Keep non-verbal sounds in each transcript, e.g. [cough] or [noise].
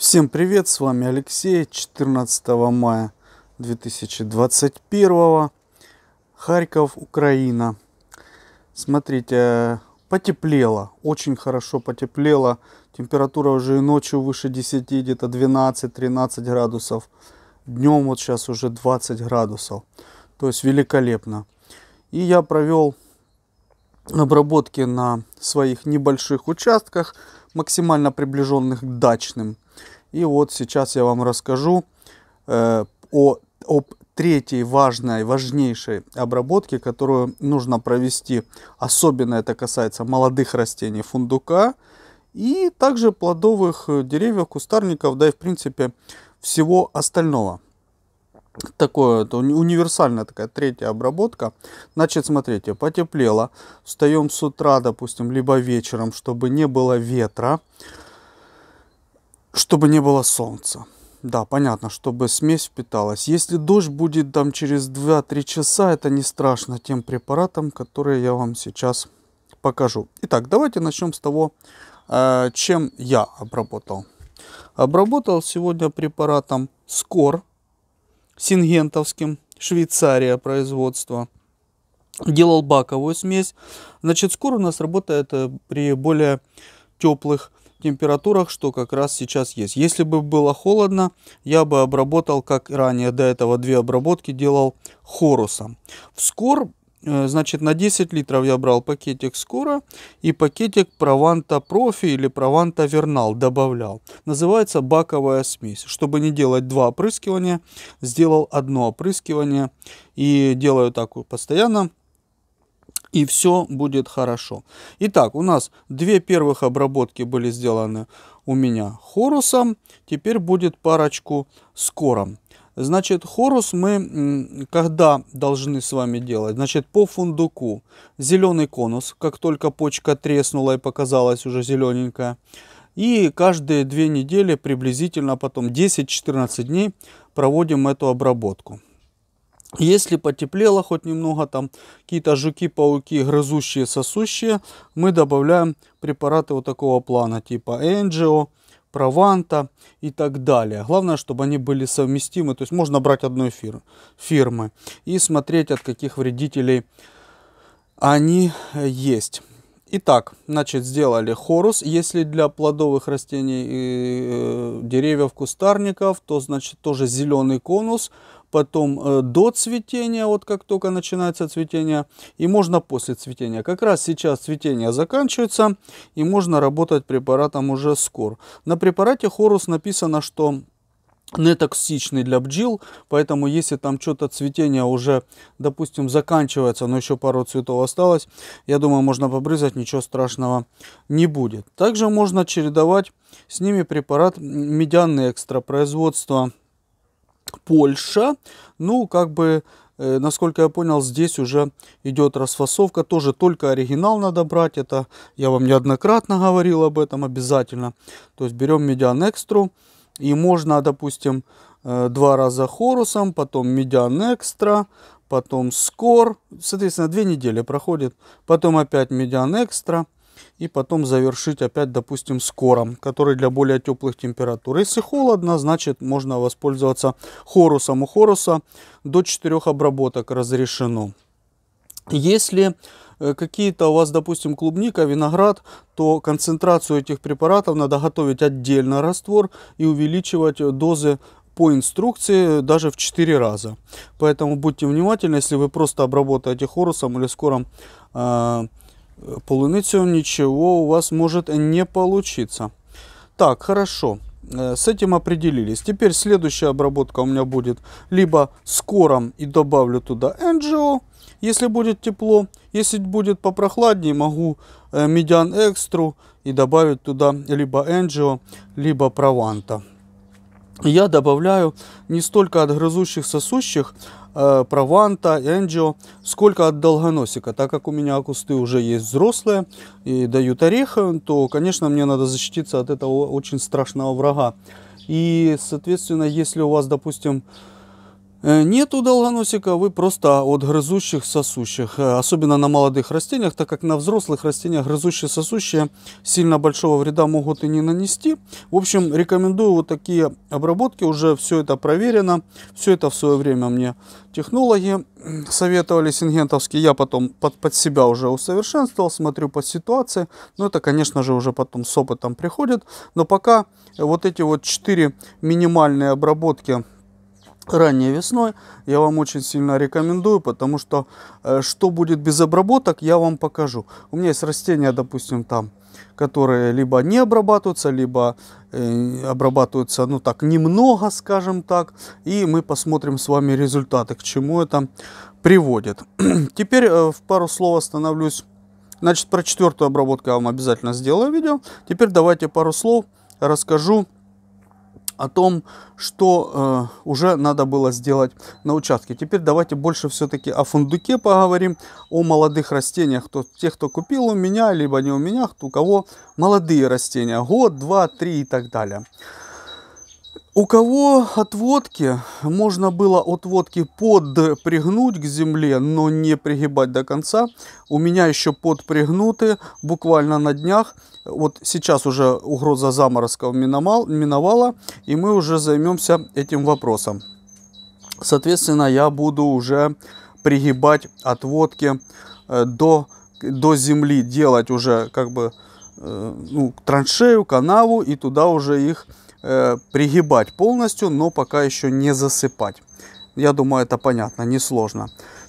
Всем привет, с вами Алексей, 14 мая 2021, Харьков, Украина. Смотрите, потеплело, очень хорошо потеплело, температура уже и ночью выше 10, где-то 12-13 градусов, днем вот сейчас уже 20 градусов, то есть великолепно. И я провел обработки на своих небольших участках, максимально приближенных к дачным, и вот сейчас я вам расскажу э, о, об третьей важной, важнейшей обработке, которую нужно провести. Особенно это касается молодых растений фундука и также плодовых деревьев, кустарников, да и в принципе всего остального. Такое, это универсальная такая третья обработка. Значит, смотрите, потеплело. Встаем с утра, допустим, либо вечером, чтобы не было ветра чтобы не было солнца. Да, понятно, чтобы смесь впиталась. Если дождь будет там через 2-3 часа, это не страшно тем препаратом, которые я вам сейчас покажу. Итак, давайте начнем с того, э, чем я обработал. Обработал сегодня препаратом Скор сингентовским, Швейцария производства. Делал баковую смесь. Значит, Скор у нас работает э, при более теплых температурах, что как раз сейчас есть. Если бы было холодно, я бы обработал, как ранее до этого две обработки делал хорусом. В э, значит, на 10 литров я брал пакетик скора и пакетик прованта профи или прованта вернал добавлял. Называется баковая смесь. Чтобы не делать два опрыскивания, сделал одно опрыскивание и делаю так постоянно и все будет хорошо. Итак, у нас две первых обработки были сделаны у меня хорусом, теперь будет парочку скором. Значит, хорус мы когда должны с вами делать? Значит, по фундуку. Зеленый конус, как только почка треснула и показалась уже зелененькая. И каждые две недели приблизительно потом 10-14 дней проводим эту обработку. Если потеплело хоть немного, там какие-то жуки, пауки, грызущие, сосущие, мы добавляем препараты вот такого плана, типа Энджио, Прованта и так далее. Главное, чтобы они были совместимы, то есть можно брать одной фир фирмы и смотреть, от каких вредителей они э, есть. Итак, значит, сделали хорус. Если для плодовых растений и э, деревьев, кустарников, то, значит, тоже зеленый конус потом э, до цветения, вот как только начинается цветение, и можно после цветения. Как раз сейчас цветение заканчивается, и можно работать препаратом уже скоро. На препарате Хорус написано, что нетоксичный для бджил, поэтому если там что-то цветение уже, допустим, заканчивается, но еще пару цветов осталось, я думаю, можно побрызгать, ничего страшного не будет. Также можно чередовать с ними препарат медянный экстра производства Польша. Ну, как бы, э, насколько я понял, здесь уже идет расфасовка. Тоже только оригинал надо брать. Это я вам неоднократно говорил об этом обязательно. То есть берем медиан экстру. И можно, допустим, э, два раза хорусом, потом медиан экстра, потом скор. Соответственно, две недели проходит. Потом опять медиан экстра и потом завершить опять, допустим, скором, который для более теплых температур. Если холодно, значит можно воспользоваться хорусом. У хоруса до 4 обработок разрешено. Если э, какие-то у вас, допустим, клубника, виноград, то концентрацию этих препаратов надо готовить отдельно раствор и увеличивать дозы по инструкции даже в 4 раза. Поэтому будьте внимательны, если вы просто обработаете хорусом или скором а, полуницу ничего у вас может не получиться. Так, хорошо. Э, с этим определились. Теперь следующая обработка у меня будет либо с кором и добавлю туда NGO, если будет тепло. Если будет попрохладнее, могу медиан э, экстру и добавить туда либо NGO, либо прованта. Я добавляю не столько от грызущих сосущих, Э, Прованта, Энджио. Сколько от долгоносика? Так как у меня кусты уже есть взрослые и дают орехи, то, конечно, мне надо защититься от этого очень страшного врага. И, соответственно, если у вас, допустим, Э, нету долгоносика вы просто от грызущих сосущих, э, особенно на молодых растениях, так как на взрослых растениях грызущие сосущие сильно большого вреда могут и не нанести. В общем, рекомендую вот такие обработки, уже все это проверено, все это в свое время мне технологи советовали сингентовские, я потом под, под себя уже усовершенствовал, смотрю по ситуации, но ну, это, конечно же, уже потом с опытом приходит, но пока вот эти вот 4 минимальные обработки ранней весной, я вам очень сильно рекомендую, потому что э, что будет без обработок, я вам покажу. У меня есть растения, допустим, там, которые либо не обрабатываются, либо э, обрабатываются, ну так, немного, скажем так, и мы посмотрим с вами результаты, к чему это приводит. [clears throat] Теперь э, в пару слов остановлюсь. Значит, про четвертую обработку я вам обязательно сделаю видео. Теперь давайте пару слов расскажу о том, что э, уже надо было сделать на участке. Теперь давайте больше все-таки о фундуке поговорим, о молодых растениях. То, тех, кто купил у меня, либо не у меня, кто, у кого молодые растения. Год, два, три и так далее. У кого от водки можно было от водки подпригнуть к земле, но не пригибать до конца, у меня еще подпригнуты буквально на днях. Вот сейчас уже угроза заморозков миновала, и мы уже займемся этим вопросом. Соответственно, я буду уже пригибать от водки э, до, до земли, делать уже как бы э, ну, траншею, канаву и туда уже их Э, пригибать полностью, но пока еще не засыпать. Я думаю, это понятно, несложно.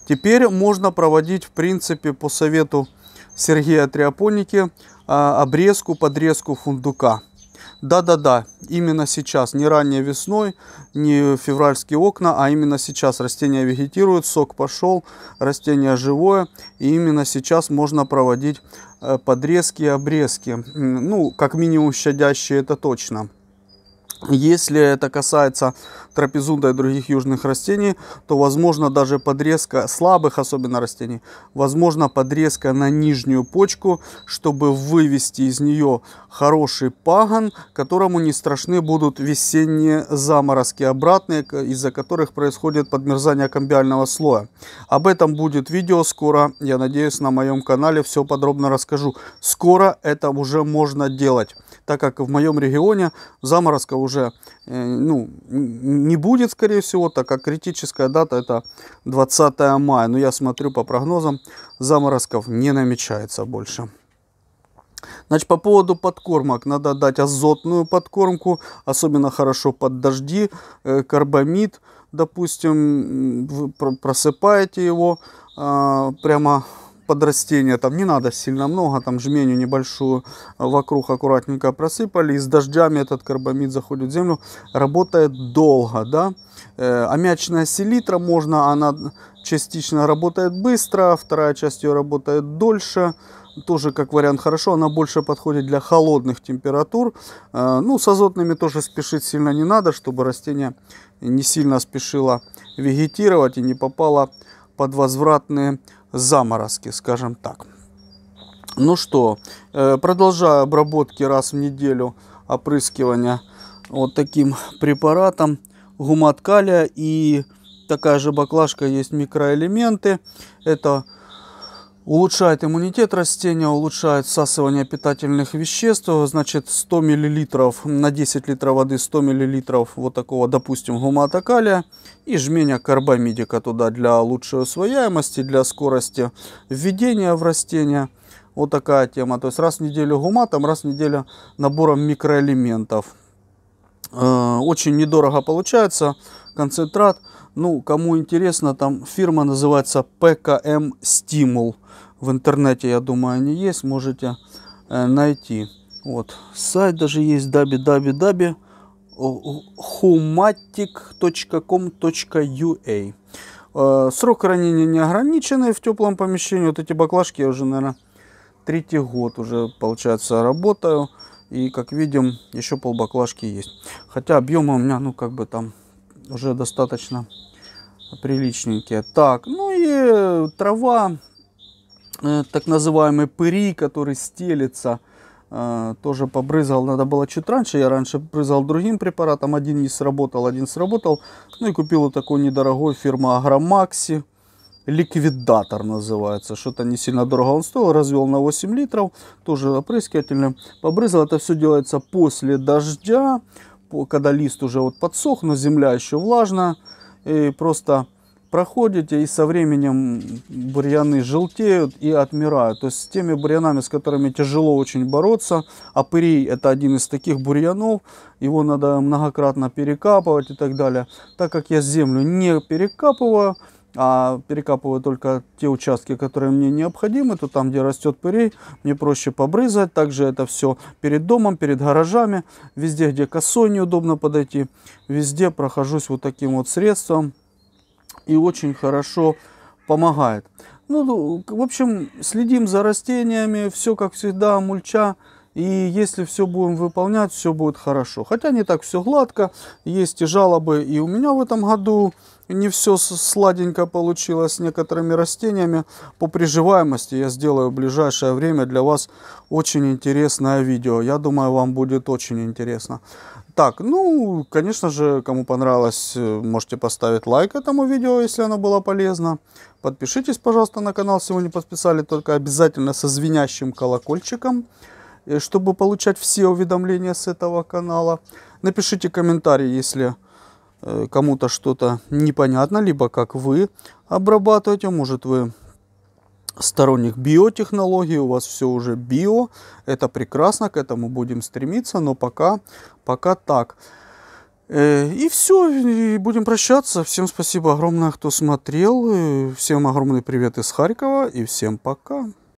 Теперь можно проводить, в принципе, по совету Сергея Триопоники, а, обрезку, подрезку фундука. Да-да-да, именно сейчас, не ранней весной, не февральские окна, а именно сейчас растение вегетирует, сок пошел, растение живое, и именно сейчас можно проводить э, подрезки и обрезки. Ну, как минимум щадящие, это точно. Если это касается трапезунда и других южных растений, то возможно даже подрезка слабых особенно растений, возможно подрезка на нижнюю почку, чтобы вывести из нее хороший паган, которому не страшны будут весенние заморозки обратные, из-за которых происходит подмерзание комбиального слоя. Об этом будет видео скоро, я надеюсь, на моем канале все подробно расскажу. Скоро это уже можно делать, так как в моем регионе заморозка уже уже э, ну, не будет, скорее всего, так как критическая дата это 20 мая. Но я смотрю по прогнозам, заморозков не намечается больше. Значит, по поводу подкормок. Надо дать азотную подкормку, особенно хорошо под дожди, э, карбамид, допустим, просыпаете его а, прямо под растение, там не надо сильно много, там жменю небольшую а, вокруг аккуратненько просыпали, и с дождями этот карбамид заходит в землю, работает долго, да. Э, аммиачная селитра, можно, она частично работает быстро, вторая часть ее работает дольше, тоже как вариант хорошо, она больше подходит для холодных температур. Э, ну, с азотными тоже спешить сильно не надо, чтобы растение не сильно спешило вегетировать и не попало под возвратные заморозки, скажем так. Ну что, э, продолжаю обработки раз в неделю опрыскивания вот таким препаратом гуматкалия и такая же баклажка есть микроэлементы. Это Улучшает иммунитет растения, улучшает всасывание питательных веществ. Значит, 100 мл на 10 литров воды, 100 мл вот такого, допустим, гумата калия и жменя карбамидика туда для лучшей усвояемости, для скорости введения в растения. Вот такая тема. То есть раз в неделю гуматом, раз в неделю набором микроэлементов. Э, очень недорого получается концентрат. Ну, кому интересно, там фирма называется ПКМ Стимул. В интернете, я думаю, они есть, можете э, найти. Вот, сайт даже есть даби-даби-даби, humatic.com.ua э, Срок хранения не ограниченный в теплом помещении. Вот эти баклажки я уже, наверное, третий год уже, получается, работаю. И, как видим, еще пол баклажки есть. Хотя объема у меня, ну, как бы там уже достаточно приличненькие. Так, ну и э, трава, э, так называемый пыри, который стелится, э, тоже побрызгал. Надо было чуть раньше. Я раньше брызгал другим препаратом. Один не сработал, один сработал. Ну и купил вот такой недорогой фирма Агромакси ликвидатор называется. Что-то не сильно дорого он стоил. Развел на 8 литров. Тоже опрыскивательным. Побрызгал. Это все делается после дождя. Когда лист уже вот подсох, но земля еще влажная. И просто проходите, и со временем бурьяны желтеют и отмирают. То есть с теми бурьянами, с которыми тяжело очень бороться, апырий это один из таких бурьянов, его надо многократно перекапывать и так далее. Так как я землю не перекапываю, а перекапываю только те участки, которые мне необходимы, то там, где растет пырей, мне проще побрызгать. Также это все перед домом, перед гаражами, везде, где косой неудобно подойти, везде прохожусь вот таким вот средством и очень хорошо помогает. Ну, в общем, следим за растениями, все как всегда, мульча, и если все будем выполнять, все будет хорошо. Хотя не так все гладко. Есть и жалобы. И у меня в этом году не все сладенько получилось с некоторыми растениями. По приживаемости я сделаю в ближайшее время для вас очень интересное видео. Я думаю, вам будет очень интересно. Так, ну, конечно же, кому понравилось, э, можете поставить лайк этому видео, если оно было полезно. Подпишитесь, пожалуйста, на канал, если вы не подписали, только обязательно со звенящим колокольчиком. Э, чтобы получать все уведомления с этого канала. Напишите комментарий, если э, кому-то что-то непонятно, либо как вы обрабатываете, может вы сторонник биотехнологии, у вас все уже био, это прекрасно, к этому будем стремиться, но пока, пока так. Э, и все, и будем прощаться. Всем спасибо огромное, кто смотрел. Всем огромный привет из Харькова и всем пока.